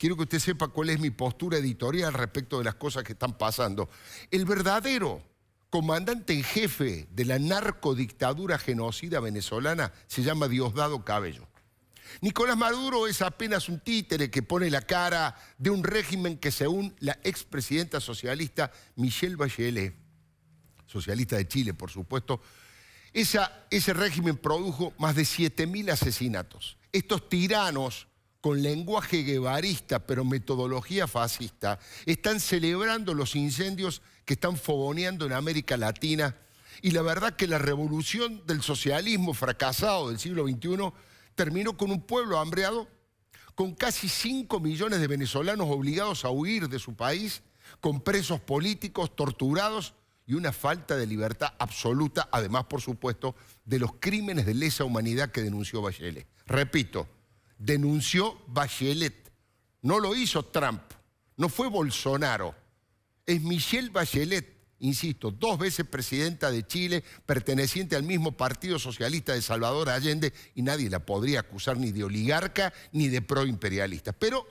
quiero que usted sepa cuál es mi postura editorial respecto de las cosas que están pasando. El verdadero comandante en jefe de la narcodictadura genocida venezolana se llama Diosdado Cabello. Nicolás Maduro es apenas un títere que pone la cara de un régimen que según la expresidenta socialista Michelle Bachelet, socialista de Chile por supuesto, ese régimen produjo más de 7.000 asesinatos. Estos tiranos con lenguaje guevarista, pero metodología fascista, están celebrando los incendios que están fogoneando en América Latina. Y la verdad que la revolución del socialismo fracasado del siglo XXI terminó con un pueblo hambreado, con casi 5 millones de venezolanos obligados a huir de su país, con presos políticos torturados y una falta de libertad absoluta, además, por supuesto, de los crímenes de lesa humanidad que denunció Bachelet. Repito, denunció Bachelet. No lo hizo Trump, no fue Bolsonaro. Es Michelle Bachelet, insisto, dos veces presidenta de Chile, perteneciente al mismo Partido Socialista de Salvador Allende, y nadie la podría acusar ni de oligarca ni de proimperialista. Pero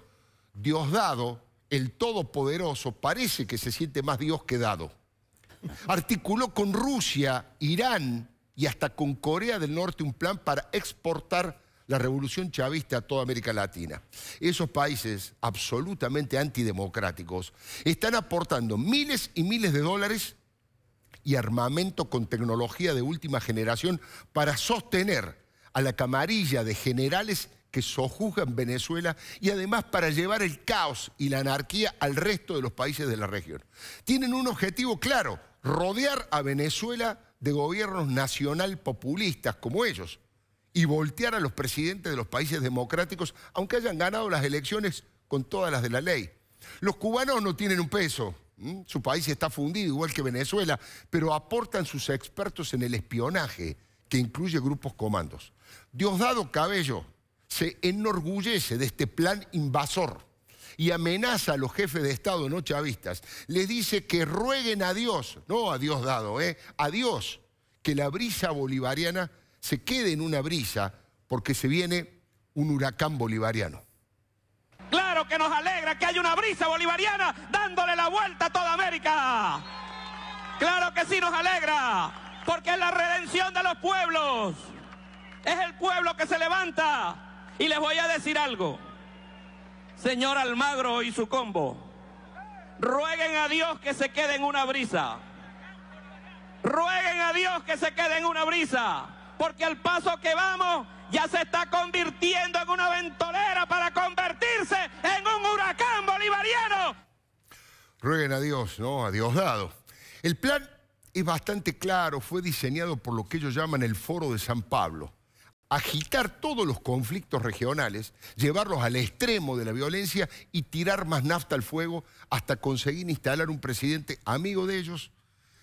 Diosdado, el Todopoderoso, parece que se siente más Dios que dado. Articuló con Rusia, Irán y hasta con Corea del Norte un plan para exportar la revolución chavista a toda América Latina. Esos países absolutamente antidemocráticos están aportando miles y miles de dólares y armamento con tecnología de última generación para sostener a la camarilla de generales que sojuzgan Venezuela y además para llevar el caos y la anarquía al resto de los países de la región. Tienen un objetivo claro, rodear a Venezuela de gobiernos nacional populistas como ellos y voltear a los presidentes de los países democráticos, aunque hayan ganado las elecciones con todas las de la ley. Los cubanos no tienen un peso, su país está fundido igual que Venezuela, pero aportan sus expertos en el espionaje, que incluye grupos comandos. Diosdado Cabello se enorgullece de este plan invasor y amenaza a los jefes de Estado no chavistas. Les dice que rueguen a Dios, no a Diosdado, ¿eh? a Dios, que la brisa bolivariana se quede en una brisa porque se viene un huracán bolivariano. Claro que nos alegra que haya una brisa bolivariana dándole la vuelta a toda América. Claro que sí nos alegra, porque es la redención de los pueblos. Es el pueblo que se levanta. Y les voy a decir algo, señor Almagro y su combo, rueguen a Dios que se quede en una brisa. Rueguen a Dios que se quede en una brisa porque el paso que vamos ya se está convirtiendo en una ventolera para convertirse en un huracán bolivariano. Rueguen a Dios, ¿no? A Dios dado. El plan es bastante claro, fue diseñado por lo que ellos llaman el Foro de San Pablo. Agitar todos los conflictos regionales, llevarlos al extremo de la violencia y tirar más nafta al fuego hasta conseguir instalar un presidente amigo de ellos.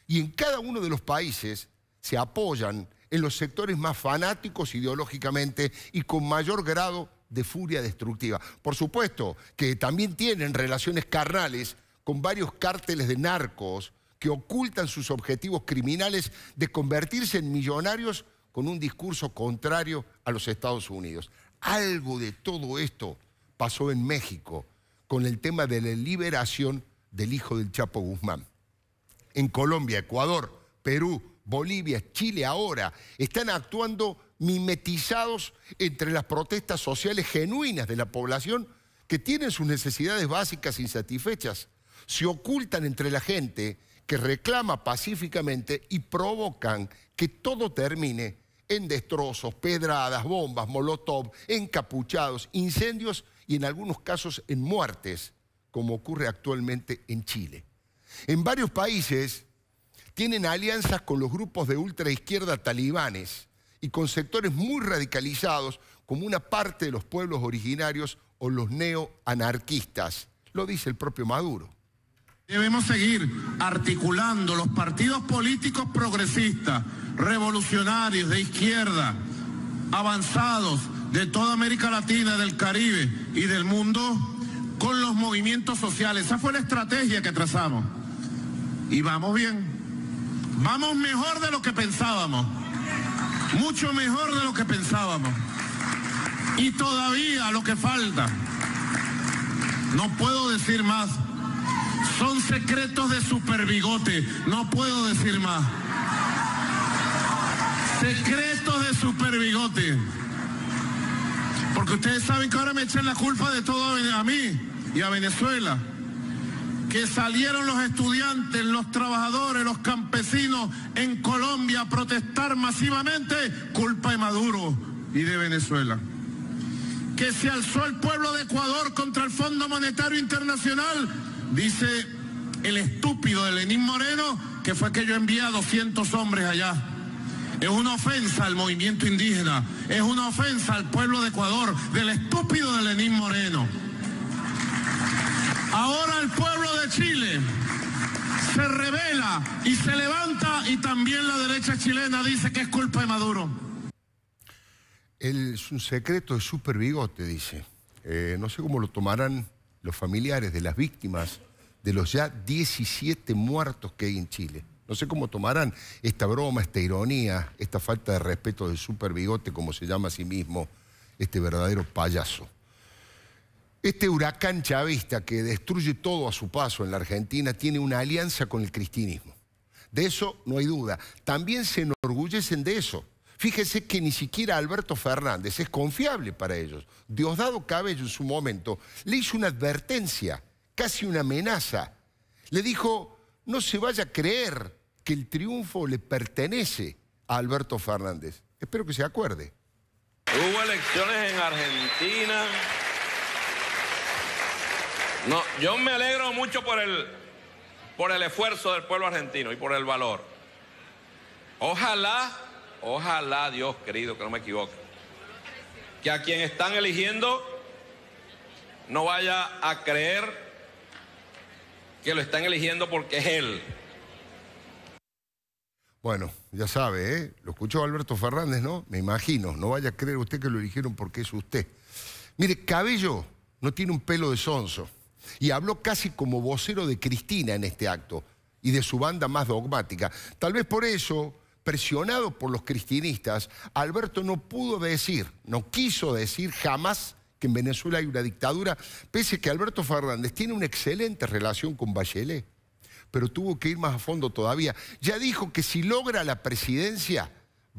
Y en cada uno de los países se apoyan en los sectores más fanáticos ideológicamente y con mayor grado de furia destructiva. Por supuesto que también tienen relaciones carnales con varios cárteles de narcos que ocultan sus objetivos criminales de convertirse en millonarios con un discurso contrario a los Estados Unidos. Algo de todo esto pasó en México con el tema de la liberación del hijo del Chapo Guzmán. En Colombia, Ecuador, Perú, Bolivia, Chile ahora, están actuando mimetizados entre las protestas sociales genuinas de la población que tienen sus necesidades básicas insatisfechas. Se ocultan entre la gente que reclama pacíficamente y provocan que todo termine en destrozos, pedradas, bombas, molotov, encapuchados, incendios y en algunos casos en muertes, como ocurre actualmente en Chile. En varios países tienen alianzas con los grupos de ultraizquierda talibanes y con sectores muy radicalizados como una parte de los pueblos originarios o los neoanarquistas. Lo dice el propio Maduro. Debemos seguir articulando los partidos políticos progresistas, revolucionarios de izquierda, avanzados de toda América Latina, del Caribe y del mundo con los movimientos sociales. Esa fue la estrategia que trazamos. Y vamos bien. Vamos mejor de lo que pensábamos, mucho mejor de lo que pensábamos. Y todavía lo que falta, no puedo decir más, son secretos de superbigote, no puedo decir más. Secretos de superbigote. Porque ustedes saben que ahora me echan la culpa de todo a mí y a Venezuela que salieron los estudiantes, los trabajadores, los campesinos en Colombia a protestar masivamente, culpa de Maduro y de Venezuela. Que se alzó el pueblo de Ecuador contra el Fondo Monetario Internacional, dice el estúpido de Lenín Moreno, que fue que yo envié a 200 hombres allá. Es una ofensa al movimiento indígena, es una ofensa al pueblo de Ecuador, del estúpido de Lenín Moreno. Ahora el pueblo de Chile se revela y se levanta y también la derecha chilena dice que es culpa de Maduro. El, es un secreto de super bigote, dice. Eh, no sé cómo lo tomarán los familiares de las víctimas de los ya 17 muertos que hay en Chile. No sé cómo tomarán esta broma, esta ironía, esta falta de respeto del super bigote, como se llama a sí mismo, este verdadero payaso. Este huracán chavista que destruye todo a su paso en la Argentina tiene una alianza con el cristinismo. De eso no hay duda. También se enorgullecen de eso. Fíjese que ni siquiera Alberto Fernández es confiable para ellos. Diosdado Cabello en su momento le hizo una advertencia, casi una amenaza. Le dijo, no se vaya a creer que el triunfo le pertenece a Alberto Fernández. Espero que se acuerde. Hubo elecciones en Argentina no, yo me alegro mucho por el, por el esfuerzo del pueblo argentino y por el valor. Ojalá, ojalá, Dios querido, que no me equivoque, que a quien están eligiendo no vaya a creer que lo están eligiendo porque es él. Bueno, ya sabe, ¿eh? lo escuchó Alberto Fernández, ¿no? Me imagino, no vaya a creer usted que lo eligieron porque es usted. Mire, Cabello no tiene un pelo de sonso. Y habló casi como vocero de Cristina en este acto y de su banda más dogmática. Tal vez por eso, presionado por los cristinistas, Alberto no pudo decir, no quiso decir jamás que en Venezuela hay una dictadura, pese que Alberto Fernández tiene una excelente relación con Bachelet, pero tuvo que ir más a fondo todavía. Ya dijo que si logra la presidencia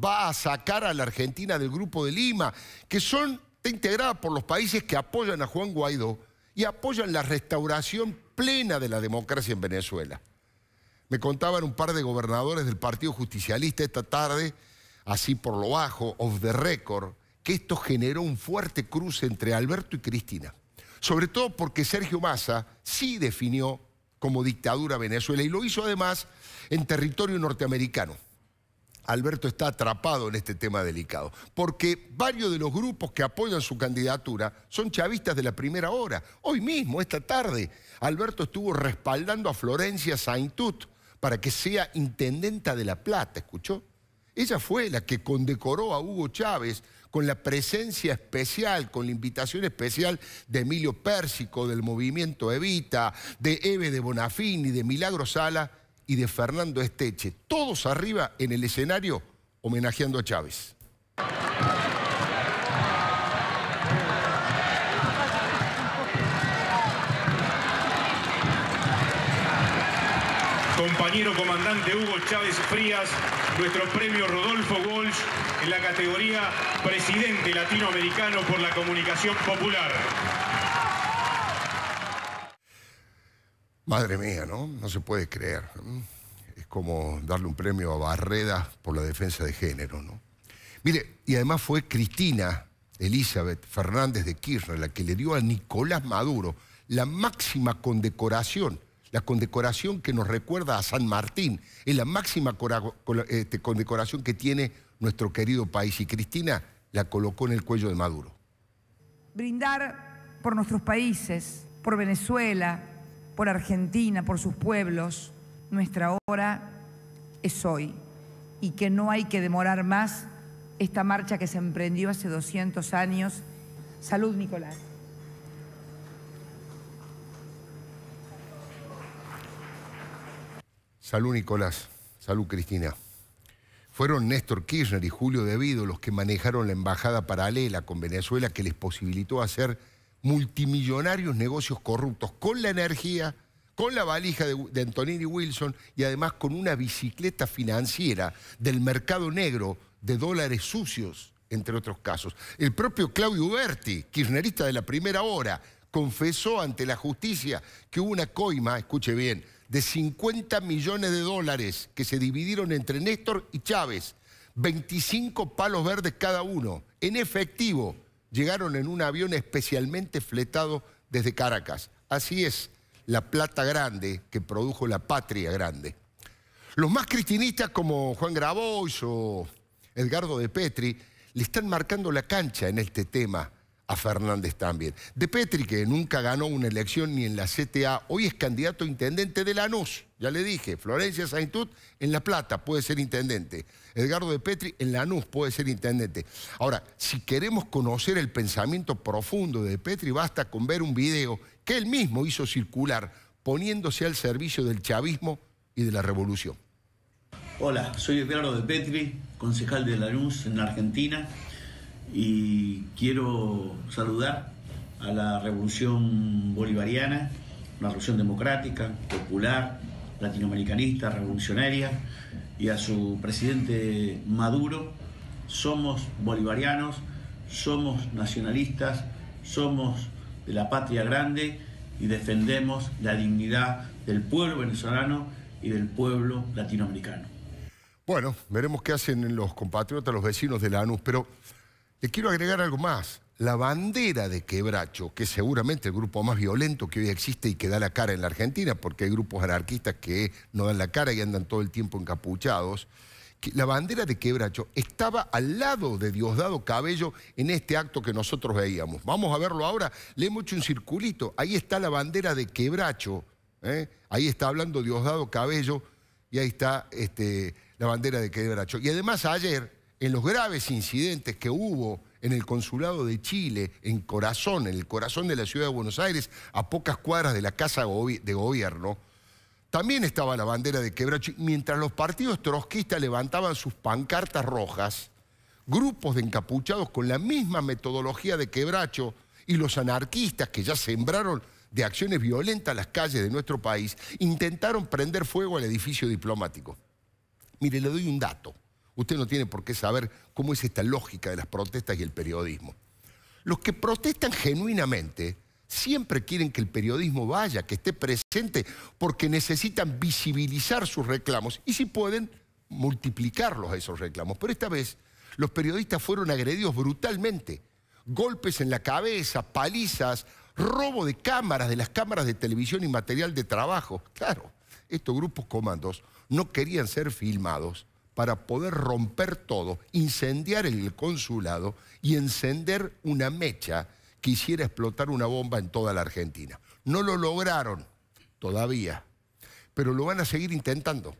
va a sacar a la Argentina del Grupo de Lima, que son, está integrada por los países que apoyan a Juan Guaidó y apoyan la restauración plena de la democracia en Venezuela. Me contaban un par de gobernadores del Partido Justicialista esta tarde, así por lo bajo, of the record, que esto generó un fuerte cruce entre Alberto y Cristina. Sobre todo porque Sergio Massa sí definió como dictadura Venezuela y lo hizo además en territorio norteamericano. Alberto está atrapado en este tema delicado, porque varios de los grupos que apoyan su candidatura son chavistas de la primera hora. Hoy mismo, esta tarde, Alberto estuvo respaldando a Florencia Saintut para que sea intendenta de La Plata, ¿escuchó? Ella fue la que condecoró a Hugo Chávez con la presencia especial, con la invitación especial de Emilio Pérsico, del movimiento Evita, de Eve de Bonafini, de Milagro Sala, y de Fernando Esteche, todos arriba en el escenario homenajeando a Chávez. Compañero comandante Hugo Chávez Frías, nuestro premio Rodolfo Walsh en la categoría Presidente Latinoamericano por la Comunicación Popular. Madre mía, ¿no? No se puede creer. Es como darle un premio a Barreda por la defensa de género, ¿no? Mire, y además fue Cristina Elizabeth Fernández de Kirchner la que le dio a Nicolás Maduro la máxima condecoración, la condecoración que nos recuerda a San Martín, es la máxima este, condecoración que tiene nuestro querido país y Cristina la colocó en el cuello de Maduro. Brindar por nuestros países, por Venezuela, por Argentina, por sus pueblos, nuestra hora es hoy y que no hay que demorar más esta marcha que se emprendió hace 200 años. Salud, Nicolás. Salud, Nicolás. Salud, Cristina. Fueron Néstor Kirchner y Julio Vido los que manejaron la embajada paralela con Venezuela que les posibilitó hacer multimillonarios negocios corruptos con la energía, con la valija de, Antonini Wilson y además con una bicicleta financiera del mercado negro de dólares sucios, entre otros casos. El propio Claudio Uberti, kirchnerista de la primera hora, confesó ante la justicia que hubo una coima, escuche bien, de 50 millones de dólares que se dividieron entre Néstor y Chávez, 25 palos verdes cada uno, en efectivo llegaron en un avión especialmente fletado desde Caracas. Así es la plata grande que produjo la patria grande. Los más cristinistas como Juan Grabois o Edgardo de Petri le están marcando la cancha en este tema a Fernández también. De Petri, que nunca ganó una elección ni en la CTA, hoy es candidato a intendente de Lanús, ya le dije, Florencia Tut... en La Plata puede ser intendente, Edgardo de Petri en Lanús puede ser intendente. Ahora, si queremos conocer el pensamiento profundo de Petri, basta con ver un video que él mismo hizo circular, poniéndose al servicio del chavismo y de la revolución. Hola, soy Edgardo de Petri, concejal de Lanús en Argentina y quiero saludar a la revolución bolivariana, la revolución democrática, popular, latinoamericanista, revolucionaria, y a su presidente Maduro. Somos bolivarianos, somos nacionalistas, somos de la patria grande y defendemos la dignidad del pueblo venezolano y del pueblo latinoamericano. Bueno, veremos qué hacen los compatriotas, los vecinos de ANUS, pero le eh, quiero agregar algo más. La bandera de Quebracho, que es seguramente el grupo más violento que hoy existe y que da la cara en la Argentina, porque hay grupos anarquistas que no dan la cara y andan todo el tiempo encapuchados, la bandera de Quebracho estaba al lado de Diosdado Cabello en este acto que nosotros veíamos. Vamos a verlo ahora. Le hemos hecho un circulito. Ahí está la bandera de Quebracho. ¿eh? Ahí está hablando Diosdado Cabello y ahí está este, la bandera de Quebracho. Y además ayer, en los graves incidentes que hubo en el consulado de Chile, en corazón, en el corazón de la ciudad de Buenos Aires, a pocas cuadras de la Casa de Gobierno, también estaba la bandera de Quebracho. Mientras los partidos trotskistas levantaban sus pancartas rojas, grupos de encapuchados con la misma metodología de Quebracho y los anarquistas que ya sembraron de acciones violentas las calles de nuestro país, intentaron prender fuego al edificio diplomático. Mire, le doy un dato. Usted no tiene por qué saber cómo es esta lógica de las protestas y el periodismo. Los que protestan genuinamente siempre quieren que el periodismo vaya, que esté presente, porque necesitan visibilizar sus reclamos y si pueden, multiplicarlos a esos reclamos. Pero esta vez los periodistas fueron agredidos brutalmente. Golpes en la cabeza, palizas, robo de cámaras, de las cámaras de televisión y material de trabajo. Claro, estos grupos comandos no querían ser filmados para poder romper todo, incendiar el consulado y encender una mecha que hiciera explotar una bomba en toda la Argentina. No lo lograron todavía, pero lo van a seguir intentando.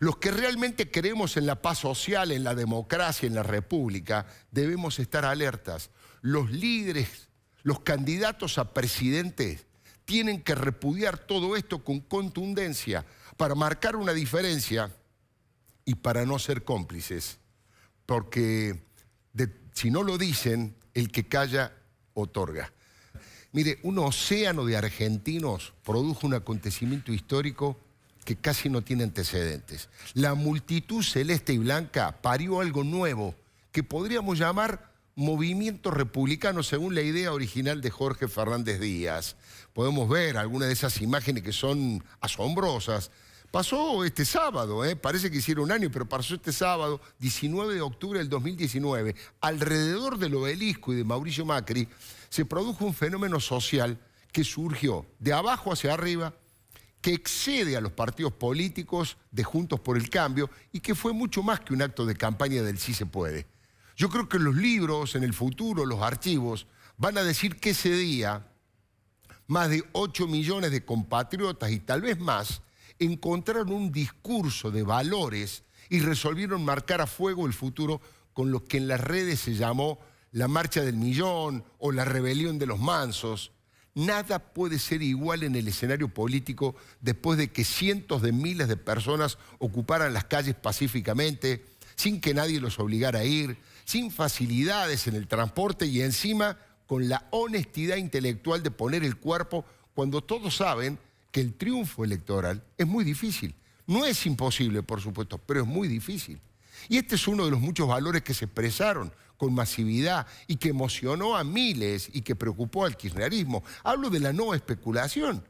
Los que realmente creemos en la paz social, en la democracia, en la república, debemos estar alertas. Los líderes, los candidatos a presidentes, tienen que repudiar todo esto con contundencia para marcar una diferencia y para no ser cómplices, porque si no lo dicen, el que calla otorga. Mire, un océano de argentinos produjo un acontecimiento histórico que casi no tiene antecedentes. La multitud celeste y blanca parió algo nuevo que podríamos llamar movimiento republicano según la idea original de Jorge Fernández Díaz. Podemos ver algunas de esas imágenes que son asombrosas Pasó este sábado, ¿eh? parece que hicieron un año, pero pasó este sábado, 19 de octubre del 2019, alrededor del obelisco y de Mauricio Macri, se produjo un fenómeno social que surgió de abajo hacia arriba, que excede a los partidos políticos de Juntos por el Cambio y que fue mucho más que un acto de campaña del sí se puede. Yo creo que los libros en el futuro, los archivos, van a decir que ese día más de 8 millones de compatriotas y tal vez más encontraron un discurso de valores y resolvieron marcar a fuego el futuro con lo que en las redes se llamó la marcha del millón o la rebelión de los mansos. Nada puede ser igual en el escenario político después de que cientos de miles de personas ocuparan las calles pacíficamente, sin que nadie los obligara a ir, sin facilidades en el transporte y encima con la honestidad intelectual de poner el cuerpo cuando todos saben que el triunfo electoral es muy difícil. No es imposible, por supuesto, pero es muy difícil. Y este es uno de los muchos valores que se expresaron con masividad y que emocionó a miles y que preocupó al kirchnerismo. Hablo de la no especulación,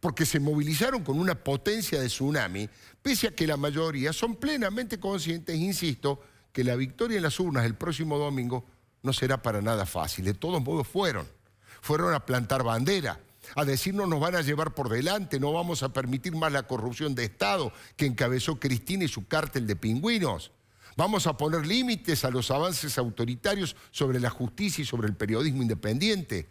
porque se movilizaron con una potencia de tsunami, pese a que la mayoría son plenamente conscientes, insisto, que la victoria en las urnas el próximo domingo no será para nada fácil. De todos modos fueron. Fueron a plantar bandera, a decirnos nos van a llevar por delante, no vamos a permitir más la corrupción de Estado que encabezó Cristina y su cártel de pingüinos. Vamos a poner límites a los avances autoritarios sobre la justicia y sobre el periodismo independiente.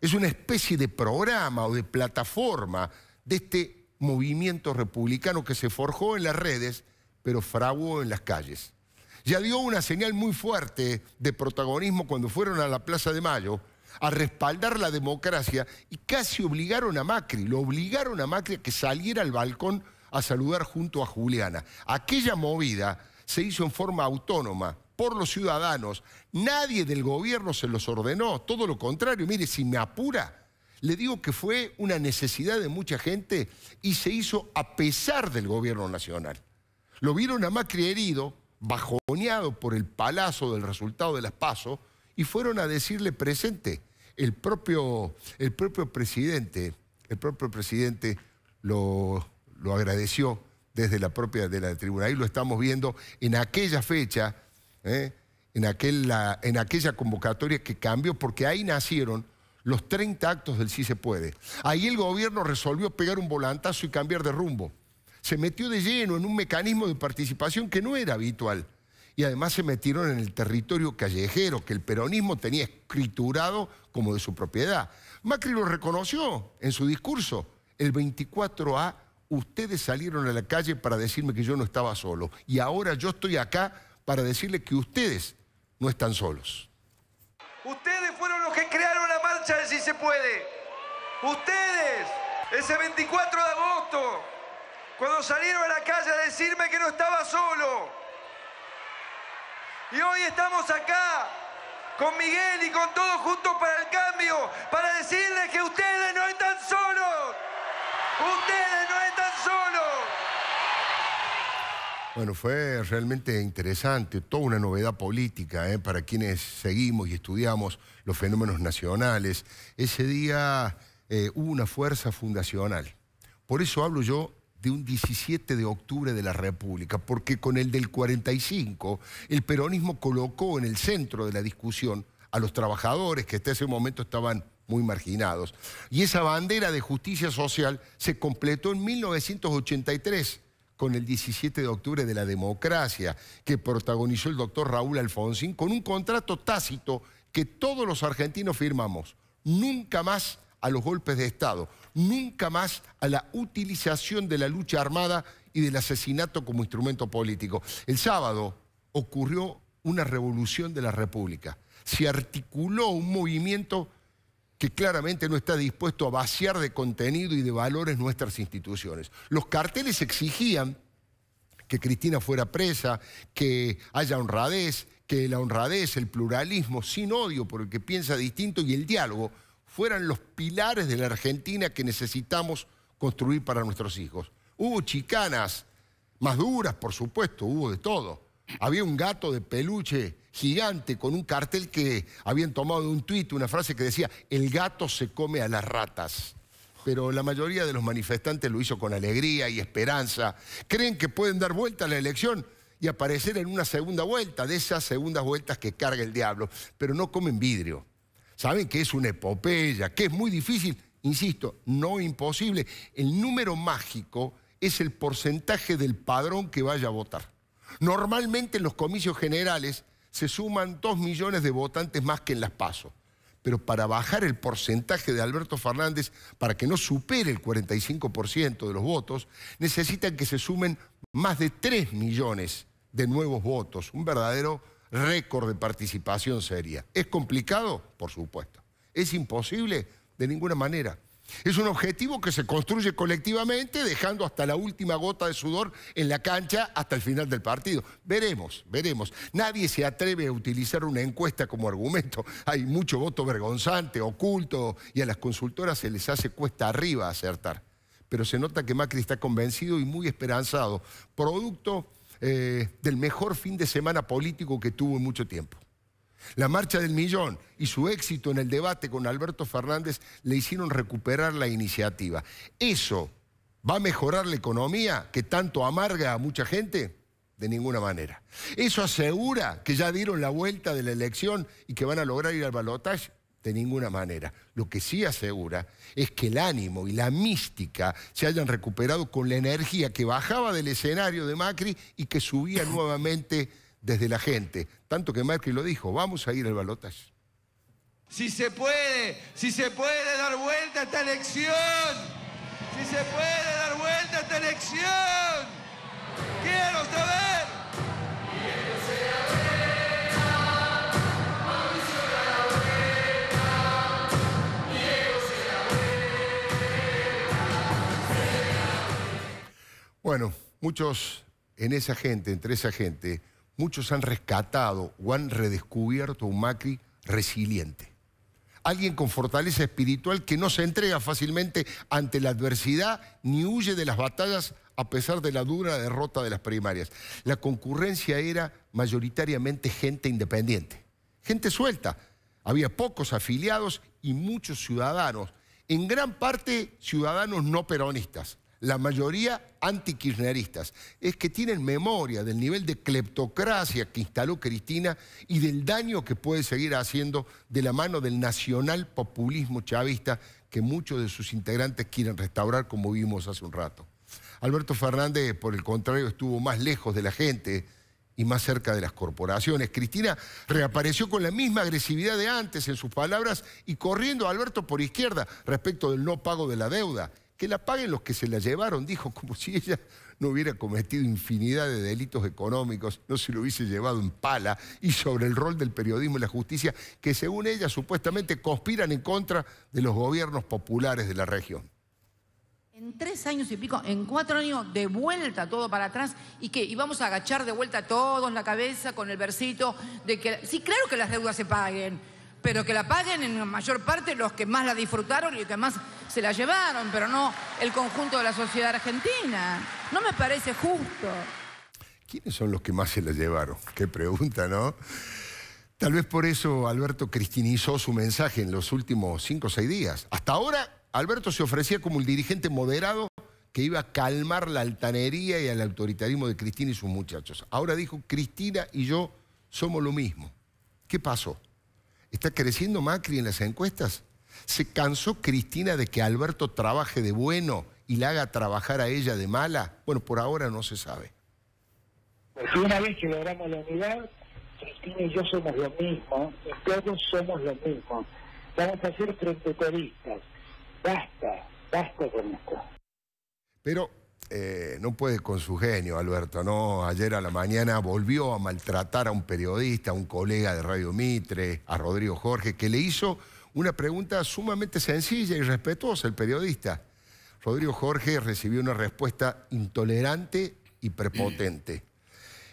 Es una especie de programa o de plataforma de este movimiento republicano que se forjó en las redes, pero fraguó en las calles. Ya dio una señal muy fuerte de protagonismo cuando fueron a la Plaza de Mayo a respaldar la democracia y casi obligaron a Macri, lo obligaron a Macri a que saliera al balcón a saludar junto a Juliana. Aquella movida se hizo en forma autónoma por los ciudadanos. Nadie del gobierno se los ordenó, todo lo contrario. Mire, si me apura, le digo que fue una necesidad de mucha gente y se hizo a pesar del gobierno nacional. Lo vieron a Macri herido, bajoneado por el palazo del resultado de las PASO, y fueron a decirle presente. El propio, el propio presidente, el propio presidente lo, lo agradeció desde la propia de la tribuna. Ahí lo estamos viendo en aquella fecha, ¿eh? en, en aquella convocatoria que cambió, porque ahí nacieron los 30 actos del sí se puede. Ahí el gobierno resolvió pegar un volantazo y cambiar de rumbo. Se metió de lleno en un mecanismo de participación que no era habitual y además se metieron en el territorio callejero que el peronismo tenía escriturado como de su propiedad. Macri lo reconoció en su discurso. El 24A, ustedes salieron a la calle para decirme que yo no estaba solo y ahora yo estoy acá para decirle que ustedes no están solos. Ustedes fueron los que crearon la marcha de Si Se Puede. Ustedes, ese 24 de agosto, cuando salieron a la calle a decirme que no estaba solo. Y hoy estamos acá con Miguel y con todos juntos para el cambio, para decirles que ustedes no están solos. Ustedes no están solos. Bueno, fue realmente interesante, toda una novedad política ¿eh? para quienes seguimos y estudiamos los fenómenos nacionales. Ese día eh, hubo una fuerza fundacional. Por eso hablo yo de un 17 de octubre de la República, porque con el del 45 el peronismo colocó en el centro de la discusión a los trabajadores que hasta ese momento estaban muy marginados. Y esa bandera de justicia social se completó en 1983 con el 17 de octubre de la democracia, que protagonizó el doctor Raúl Alfonsín, con un contrato tácito que todos los argentinos firmamos. Nunca más a los golpes de Estado nunca más a la utilización de la lucha armada y del asesinato como instrumento político. El sábado ocurrió una revolución de la República. Se articuló un movimiento que claramente no está dispuesto a vaciar de contenido y de valores nuestras instituciones. Los carteles exigían que Cristina fuera presa, que haya honradez, que la honradez, el pluralismo, sin odio por el que piensa distinto y el diálogo fueran los pilares de la Argentina que necesitamos construir para nuestros hijos. Hubo chicanas, más duras, por supuesto, hubo de todo. Había un gato de peluche gigante con un cartel que habían tomado de un tuit, una frase que decía, el gato se come a las ratas. Pero la mayoría de los manifestantes lo hizo con alegría y esperanza. Creen que pueden dar vuelta a la elección y aparecer en una segunda vuelta, de esas segundas vueltas que carga el diablo, pero no comen vidrio saben que es una epopeya, que es muy difícil, insisto, no imposible. El número mágico es el porcentaje del padrón que vaya a votar. Normalmente en los comicios generales se suman dos millones de votantes más que en las PASO. Pero para bajar el porcentaje de Alberto Fernández, para que no supere el 45% de los votos, necesitan que se sumen más de 3 millones de nuevos votos. Un verdadero récord de participación seria. ¿Es complicado? Por supuesto. ¿Es imposible? De ninguna manera. Es un objetivo que se construye colectivamente, dejando hasta la última gota de sudor en la cancha hasta el final del partido. Veremos, veremos. Nadie se atreve a utilizar una encuesta como argumento. Hay mucho voto vergonzante, oculto, y a las consultoras se les hace cuesta arriba acertar. Pero se nota que Macri está convencido y muy esperanzado, producto eh, del mejor fin de semana político que tuvo en mucho tiempo. La marcha del millón y su éxito en el debate con Alberto Fernández le hicieron recuperar la iniciativa. ¿Eso va a mejorar la economía que tanto amarga a mucha gente? De ninguna manera. ¿Eso asegura que ya dieron la vuelta de la elección y que van a lograr ir al balotaje? de ninguna manera. Lo que sí asegura es que el ánimo y la mística se hayan recuperado con la energía que bajaba del escenario de Macri y que subía nuevamente desde la gente. Tanto que Macri lo dijo, vamos a ir al balotaje. Si se puede, si se puede dar vuelta a esta elección, si se puede dar vuelta a esta elección, quiero Bueno, muchos en esa gente, entre esa gente, muchos han rescatado o han redescubierto un Macri resiliente. Alguien con fortaleza espiritual que no se entrega fácilmente ante la adversidad ni huye de las batallas a pesar de la dura derrota de las primarias. La concurrencia era mayoritariamente gente independiente, gente suelta. Había pocos afiliados y muchos ciudadanos, en gran parte ciudadanos no peronistas la mayoría antikirchneristas, es que tienen memoria del nivel de cleptocracia que instaló Cristina y del daño que puede seguir haciendo de la mano del nacional populismo chavista que muchos de sus integrantes quieren restaurar, como vimos hace un rato. Alberto Fernández, por el contrario, estuvo más lejos de la gente y más cerca de las corporaciones. Cristina reapareció con la misma agresividad de antes en sus palabras y corriendo a Alberto por izquierda respecto del no pago de la deuda que la paguen los que se la llevaron, dijo, como si ella no hubiera cometido infinidad de delitos económicos, no se lo hubiese llevado en pala, y sobre el rol del periodismo y la justicia, que según ella supuestamente conspiran en contra de los gobiernos populares de la región. En tres años y pico, en cuatro años, de vuelta todo para atrás, y que íbamos a agachar de vuelta todos la cabeza con el versito de que, sí, claro que las deudas se paguen, pero que la paguen en mayor parte los que más la disfrutaron y que más se la llevaron, pero no el conjunto de la sociedad argentina. No me parece justo. ¿Quiénes son los que más se la llevaron? Qué pregunta, ¿no? Tal vez por eso Alberto cristinizó su mensaje en los últimos cinco o seis días. Hasta ahora, Alberto se ofrecía como el dirigente moderado que iba a calmar la altanería y el autoritarismo de Cristina y sus muchachos. Ahora dijo, Cristina y yo somos lo mismo. ¿Qué pasó? ¿Está creciendo Macri en las encuestas? ¿Se cansó Cristina de que Alberto trabaje de bueno y la haga trabajar a ella de mala? Bueno, por ahora no se sabe. Pues una vez que logramos la unidad, Cristina y yo somos lo mismo, todos somos lo mismo. Vamos a ser protectoristas. Basta, basta con esto. Pero eh, no puede con su genio, Alberto, ¿no? Ayer a la mañana volvió a maltratar a un periodista, a un colega de Radio Mitre, a Rodrigo Jorge, que le hizo una pregunta sumamente sencilla y respetuosa el periodista. Rodrigo Jorge recibió una respuesta intolerante y prepotente.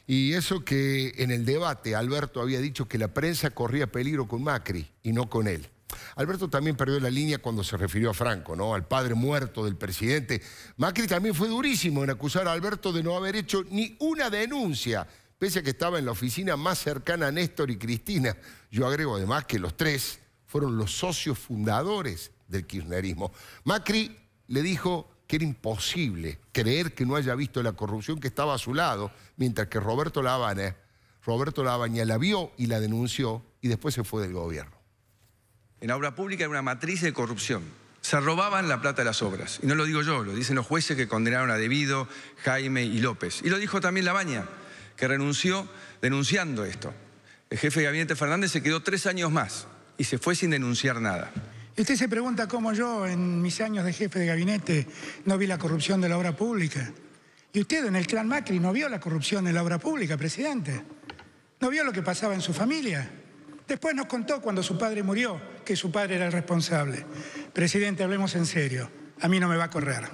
Y eso que en el debate Alberto había dicho que la prensa corría peligro con Macri y no con él. Alberto también perdió la línea cuando se refirió a Franco, ¿no? Al padre muerto del presidente. Macri también fue durísimo en acusar a Alberto de no haber hecho ni una denuncia, pese a que estaba en la oficina más cercana a Néstor y Cristina. Yo agrego además que los tres fueron los socios fundadores del kirchnerismo. Macri le dijo que era imposible creer que no haya visto la corrupción que estaba a su lado, mientras que Roberto Lavagna, Roberto Lavagna la vio y la denunció y después se fue del gobierno. En la obra pública era una matriz de corrupción. Se robaban la plata de las obras. Y no lo digo yo, lo dicen los jueces que condenaron a Devido, Jaime y López. Y lo dijo también Labaña, que renunció denunciando esto. El jefe de gabinete Fernández se quedó tres años más y se fue sin denunciar nada. usted se pregunta cómo yo, en mis años de jefe de gabinete, no vi la corrupción de la obra pública. Y usted en el clan Macri no vio la corrupción de la obra pública, presidente. No vio lo que pasaba en su familia. Después nos contó cuando su padre murió que su padre era el responsable. Presidente, hablemos en serio. A mí no me va a correr.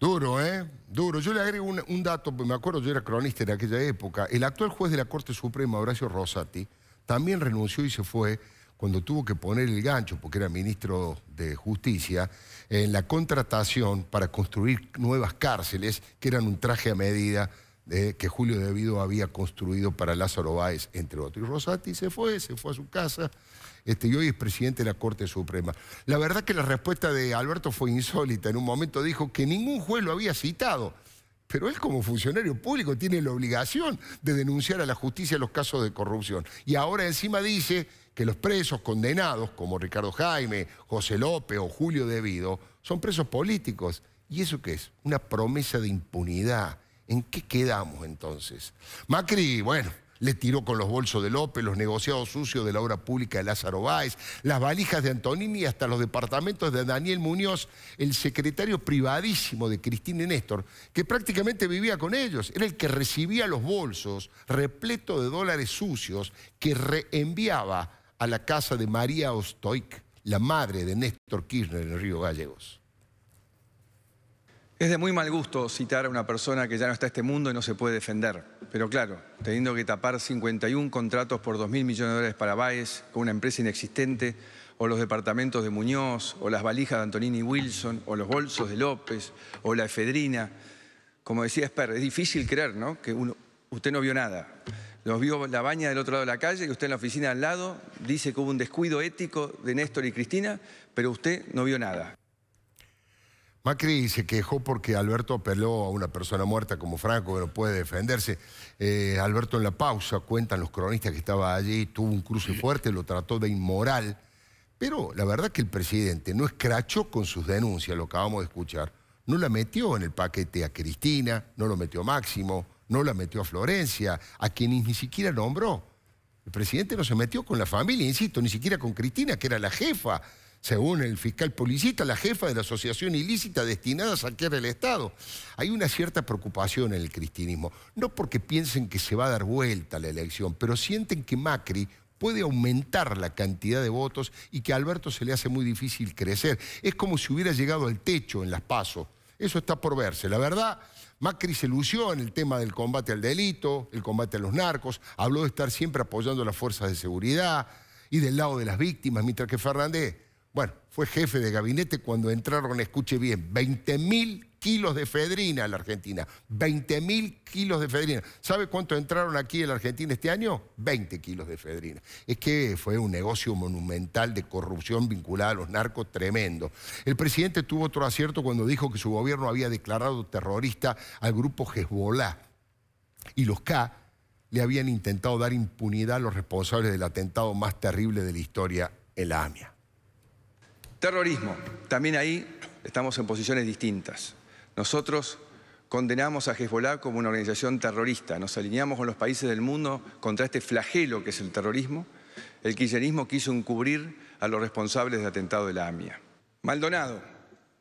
Duro, ¿eh? Duro. Yo le agrego un, dato, dato, me acuerdo, yo era cronista en aquella época. El actual juez de la Corte Suprema, Horacio Rosati, también renunció y se fue cuando tuvo que poner el gancho, porque era ministro de Justicia, en la contratación para construir nuevas cárceles, que eran un traje a medida que Julio Vido había construido para Lázaro Báez, entre otros. Y Rosati se fue, se fue a su casa, este, y hoy es presidente de la Corte Suprema. La verdad que la respuesta de Alberto fue insólita. En un momento dijo que ningún juez lo había citado. Pero él como funcionario público tiene la obligación de denunciar a la justicia los casos de corrupción. Y ahora encima dice que los presos condenados, como Ricardo Jaime, José López o Julio Devido, son presos políticos. ¿Y eso qué es? Una promesa de impunidad ¿En qué quedamos entonces? Macri, bueno, le tiró con los bolsos de López, los negociados sucios de la obra pública de Lázaro Báez, las valijas de Antonini hasta los departamentos de Daniel Muñoz, el secretario privadísimo de Cristina y Néstor, que prácticamente vivía con ellos. Era el que recibía los bolsos repletos de dólares sucios que reenviaba a la casa de María Ostoik, la madre de Néstor Kirchner en Río Gallegos. Es de muy mal gusto citar a una persona que ya no está en este mundo y no se puede defender. Pero claro, teniendo que tapar 51 contratos por 2.000 millones de dólares para Baez, con una empresa inexistente, o los departamentos de Muñoz, o las valijas de Antonini Wilson, o los bolsos de López, o la efedrina. Como decía Esper, es difícil creer, ¿no? Que uno, usted no vio nada. Los vio la baña del otro lado de la calle y usted en la oficina al lado dice que hubo un descuido ético de Néstor y Cristina, pero usted no vio nada. Macri se quejó porque Alberto apeló a una persona muerta como Franco, que no puede defenderse. Eh, Alberto en la pausa, cuentan los cronistas que estaba allí, tuvo un cruce fuerte, lo trató de inmoral. Pero la verdad que el presidente no escrachó con sus denuncias, lo acabamos de escuchar. No la metió en el paquete a Cristina, no lo metió a Máximo, no la metió a Florencia, a quienes ni siquiera nombró. El presidente no se metió con la familia, insisto, ni siquiera con Cristina, que era la jefa según el fiscal policista, la jefa de la asociación ilícita destinada a saquear el Estado. Hay una cierta preocupación en el cristinismo, no porque piensen que se va a dar vuelta la elección, pero sienten que Macri puede aumentar la cantidad de votos y que a Alberto se le hace muy difícil crecer. Es como si hubiera llegado al techo en las pasos. Eso está por verse. La verdad, Macri se lució en el tema del combate al delito, el combate a los narcos, habló de estar siempre apoyando a las fuerzas de seguridad y del lado de las víctimas, mientras que Fernández bueno, fue jefe de gabinete cuando entraron, escuche bien, 20.000 kilos de fedrina a la Argentina. 20.000 kilos de fedrina. ¿Sabe cuánto entraron aquí en la Argentina este año? 20 kilos de fedrina. Es que fue un negocio monumental de corrupción vinculada a los narcos tremendo. El presidente tuvo otro acierto cuando dijo que su gobierno había declarado terrorista al grupo Hezbollah. Y los K le habían intentado dar impunidad a los responsables del atentado más terrible de la historia, en la AMIA. Terrorismo. También ahí estamos en posiciones distintas. Nosotros condenamos a Hezbollah como una organización terrorista. Nos alineamos con los países del mundo contra este flagelo que es el terrorismo. El kirchnerismo quiso encubrir a los responsables del atentado de la AMIA. Maldonado.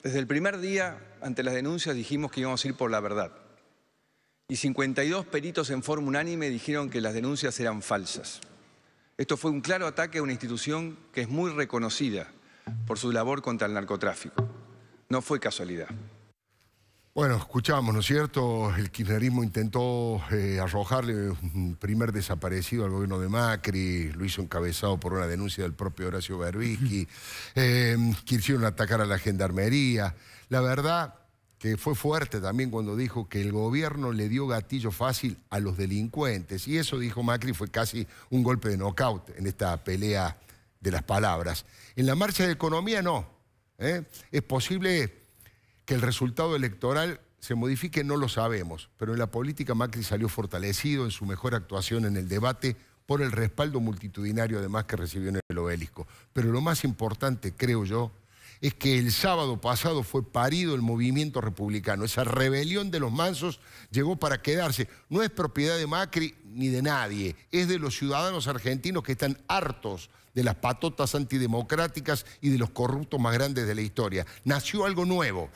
Desde el primer día, ante las denuncias, dijimos que íbamos a ir por la verdad. Y 52 peritos en forma unánime dijeron que las denuncias eran falsas. Esto fue un claro ataque a una institución que es muy reconocida por su labor contra el narcotráfico. No fue casualidad. Bueno, escuchamos, ¿no es cierto? El kirchnerismo intentó eh, arrojarle un primer desaparecido al gobierno de Macri, lo hizo encabezado por una denuncia del propio Horacio Berbisky, eh, quisieron atacar a la gendarmería. La verdad que fue fuerte también cuando dijo que el gobierno le dio gatillo fácil a los delincuentes, y eso, dijo Macri, fue casi un golpe de nocaut en esta pelea de las palabras. En la marcha de economía no. ¿eh? Es posible que el resultado electoral se modifique, no lo sabemos, pero en la política Macri salió fortalecido en su mejor actuación en el debate por el respaldo multitudinario además que recibió en el obelisco. Pero lo más importante, creo yo, es que el sábado pasado fue parido el movimiento republicano. Esa rebelión de los mansos llegó para quedarse. No es propiedad de Macri ni de nadie, es de los ciudadanos argentinos que están hartos de las patotas antidemocráticas y de los corruptos más grandes de la historia. Nació algo nuevo.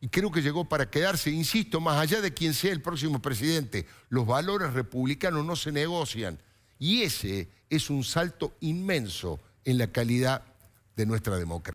Y creo que llegó para quedarse, insisto, más allá de quien sea el próximo presidente, los valores republicanos no se negocian. Y ese es un salto inmenso en la calidad de nuestra democracia.